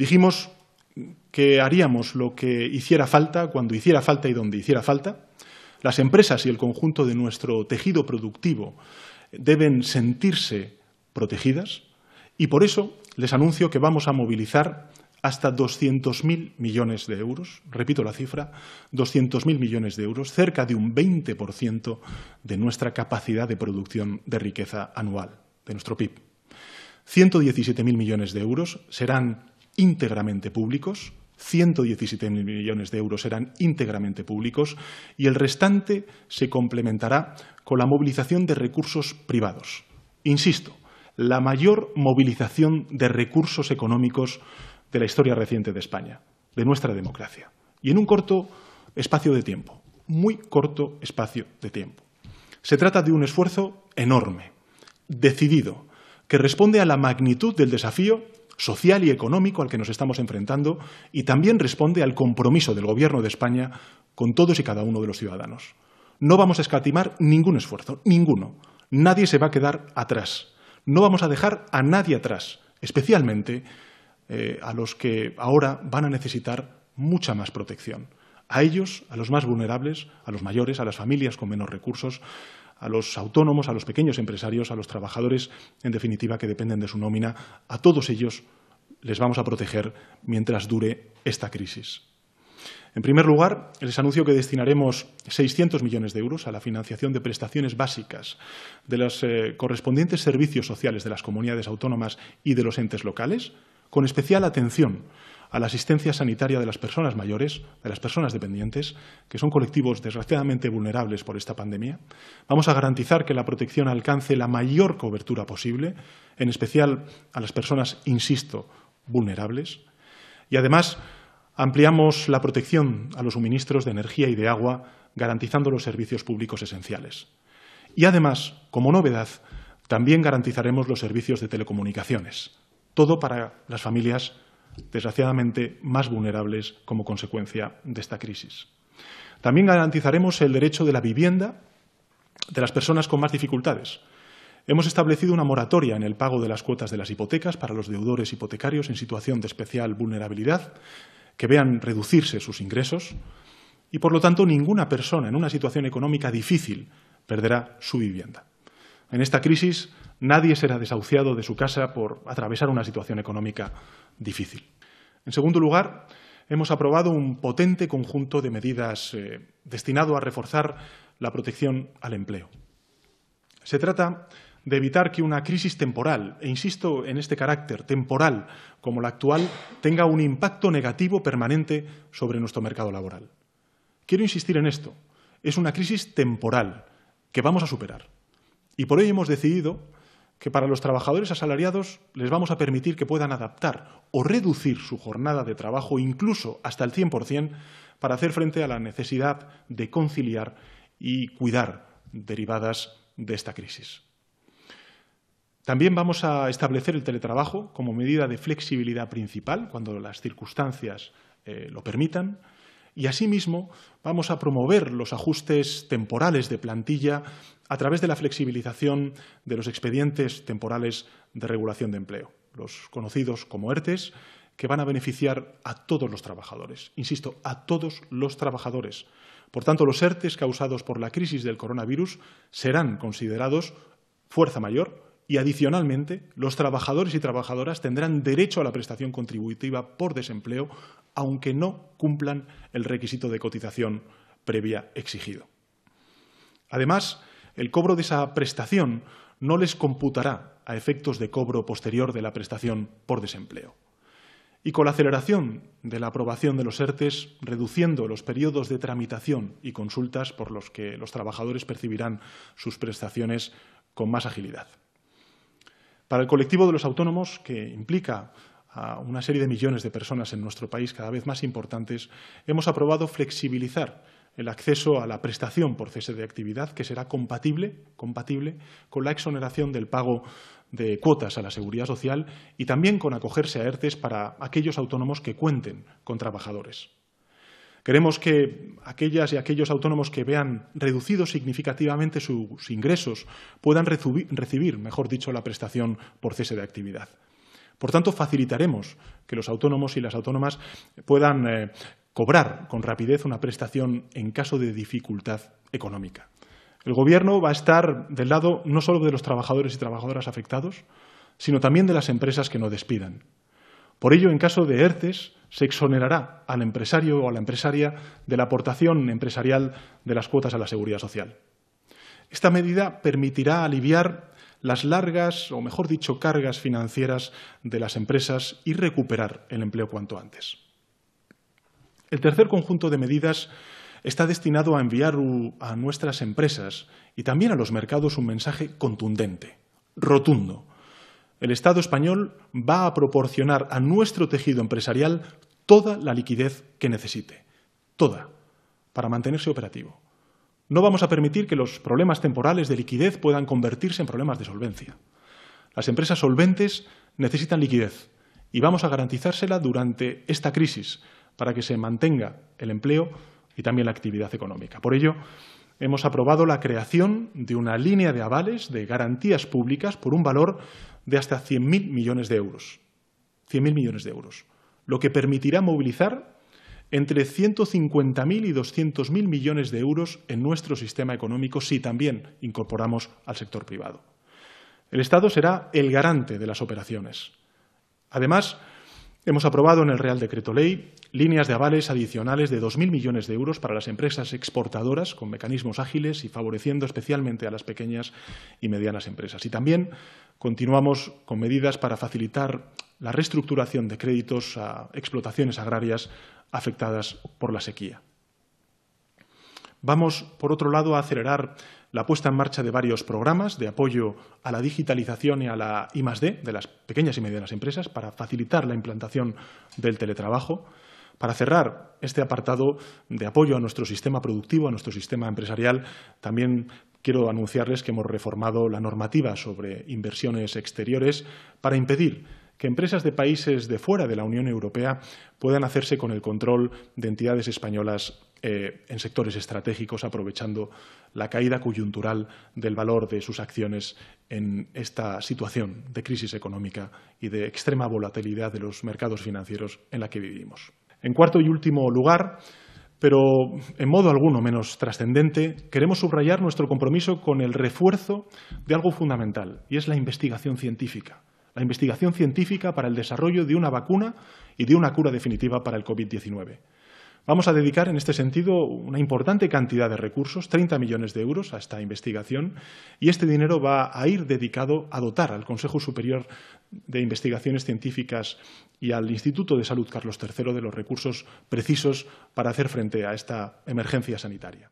Dijimos que haríamos lo que hiciera falta, cuando hiciera falta y donde hiciera falta. Las empresas y el conjunto de nuestro tejido productivo deben sentirse protegidas y por eso les anuncio que vamos a movilizar hasta 200.000 millones de euros, repito la cifra, 200.000 millones de euros, cerca de un 20% de nuestra capacidad de producción de riqueza anual, de nuestro PIB. 117.000 millones de euros serán íntegramente públicos, 117 millones de euros serán íntegramente públicos y el restante se complementará con la movilización de recursos privados. Insisto, la mayor movilización de recursos económicos de la historia reciente de España, de nuestra democracia, y en un corto espacio de tiempo, muy corto espacio de tiempo. Se trata de un esfuerzo enorme, decidido, que responde a la magnitud del desafío social y económico al que nos estamos enfrentando y también responde al compromiso del Gobierno de España con todos y cada uno de los ciudadanos. No vamos a escatimar ningún esfuerzo, ninguno. Nadie se va a quedar atrás. No vamos a dejar a nadie atrás, especialmente eh, a los que ahora van a necesitar mucha más protección. A ellos, a los más vulnerables, a los mayores, a las familias con menos recursos, a los autónomos, a los pequeños empresarios, a los trabajadores, en definitiva, que dependen de su nómina, a todos ellos les vamos a proteger mientras dure esta crisis. En primer lugar, les anuncio que destinaremos 600 millones de euros a la financiación de prestaciones básicas de los eh, correspondientes servicios sociales de las comunidades autónomas y de los entes locales, con especial atención a la asistencia sanitaria de las personas mayores, de las personas dependientes, que son colectivos desgraciadamente vulnerables por esta pandemia. Vamos a garantizar que la protección alcance la mayor cobertura posible, en especial a las personas, insisto, vulnerables. Y además ampliamos la protección a los suministros de energía y de agua, garantizando los servicios públicos esenciales. Y además, como novedad, también garantizaremos los servicios de telecomunicaciones. Todo para las familias, desgraciadamente, más vulnerables como consecuencia de esta crisis. También garantizaremos el derecho de la vivienda de las personas con más dificultades, Hemos establecido una moratoria en el pago de las cuotas de las hipotecas para los deudores hipotecarios en situación de especial vulnerabilidad, que vean reducirse sus ingresos y, por lo tanto, ninguna persona en una situación económica difícil perderá su vivienda. En esta crisis, nadie será desahuciado de su casa por atravesar una situación económica difícil. En segundo lugar, hemos aprobado un potente conjunto de medidas eh, destinado a reforzar la protección al empleo. Se trata de evitar que una crisis temporal, e insisto en este carácter temporal como la actual, tenga un impacto negativo permanente sobre nuestro mercado laboral. Quiero insistir en esto. Es una crisis temporal que vamos a superar. Y por ello hemos decidido que para los trabajadores asalariados les vamos a permitir que puedan adaptar o reducir su jornada de trabajo incluso hasta el 100% para hacer frente a la necesidad de conciliar y cuidar derivadas de esta crisis. También vamos a establecer el teletrabajo como medida de flexibilidad principal cuando las circunstancias eh, lo permitan. Y asimismo, vamos a promover los ajustes temporales de plantilla a través de la flexibilización de los expedientes temporales de regulación de empleo, los conocidos como ERTES, que van a beneficiar a todos los trabajadores. Insisto, a todos los trabajadores. Por tanto, los ERTES causados por la crisis del coronavirus serán considerados fuerza mayor y adicionalmente los trabajadores y trabajadoras tendrán derecho a la prestación contributiva por desempleo aunque no cumplan el requisito de cotización previa exigido. Además, el cobro de esa prestación no les computará a efectos de cobro posterior de la prestación por desempleo. Y con la aceleración de la aprobación de los ERTES, reduciendo los periodos de tramitación y consultas por los que los trabajadores percibirán sus prestaciones con más agilidad. Para el colectivo de los autónomos, que implica a una serie de millones de personas en nuestro país cada vez más importantes, hemos aprobado flexibilizar el acceso a la prestación por cese de actividad, que será compatible, con la exoneración del pago de cuotas a la seguridad social y también con acogerse a ERTES para aquellos autónomos que cuenten con trabajadores. Queremos que aquellas y aquellos autónomos que vean reducidos significativamente sus ingresos puedan recibir, mejor dicho, la prestación por cese de actividad. Por tanto, facilitaremos que los autónomos y las autónomas puedan eh, cobrar con rapidez una prestación en caso de dificultad económica. El Gobierno va a estar del lado no solo de los trabajadores y trabajadoras afectados, sino también de las empresas que no despidan. Por ello, en caso de ERTES, se exonerará al empresario o a la empresaria de la aportación empresarial de las cuotas a la seguridad social. Esta medida permitirá aliviar las largas, o mejor dicho, cargas financieras de las empresas y recuperar el empleo cuanto antes. El tercer conjunto de medidas está destinado a enviar a nuestras empresas y también a los mercados un mensaje contundente, rotundo, el Estado español va a proporcionar a nuestro tejido empresarial toda la liquidez que necesite, toda, para mantenerse operativo. No vamos a permitir que los problemas temporales de liquidez puedan convertirse en problemas de solvencia. Las empresas solventes necesitan liquidez y vamos a garantizársela durante esta crisis para que se mantenga el empleo y también la actividad económica. Por ello, hemos aprobado la creación de una línea de avales de garantías públicas por un valor de hasta 100.000 millones de euros. 100.000 millones de euros. Lo que permitirá movilizar entre 150.000 y 200.000 millones de euros en nuestro sistema económico si también incorporamos al sector privado. El Estado será el garante de las operaciones. Además, Hemos aprobado en el Real Decreto Ley líneas de avales adicionales de 2.000 millones de euros para las empresas exportadoras con mecanismos ágiles y favoreciendo especialmente a las pequeñas y medianas empresas. Y también continuamos con medidas para facilitar la reestructuración de créditos a explotaciones agrarias afectadas por la sequía. Vamos, por otro lado, a acelerar la puesta en marcha de varios programas de apoyo a la digitalización y a la I+D de las pequeñas y medianas empresas para facilitar la implantación del teletrabajo. Para cerrar este apartado de apoyo a nuestro sistema productivo, a nuestro sistema empresarial, también quiero anunciarles que hemos reformado la normativa sobre inversiones exteriores para impedir que empresas de países de fuera de la Unión Europea puedan hacerse con el control de entidades españolas eh, en sectores estratégicos, aprovechando la caída coyuntural del valor de sus acciones en esta situación de crisis económica y de extrema volatilidad de los mercados financieros en la que vivimos. En cuarto y último lugar, pero en modo alguno menos trascendente, queremos subrayar nuestro compromiso con el refuerzo de algo fundamental, y es la investigación científica la investigación científica para el desarrollo de una vacuna y de una cura definitiva para el COVID-19. Vamos a dedicar en este sentido una importante cantidad de recursos, 30 millones de euros, a esta investigación y este dinero va a ir dedicado a dotar al Consejo Superior de Investigaciones Científicas y al Instituto de Salud Carlos III de los recursos precisos para hacer frente a esta emergencia sanitaria.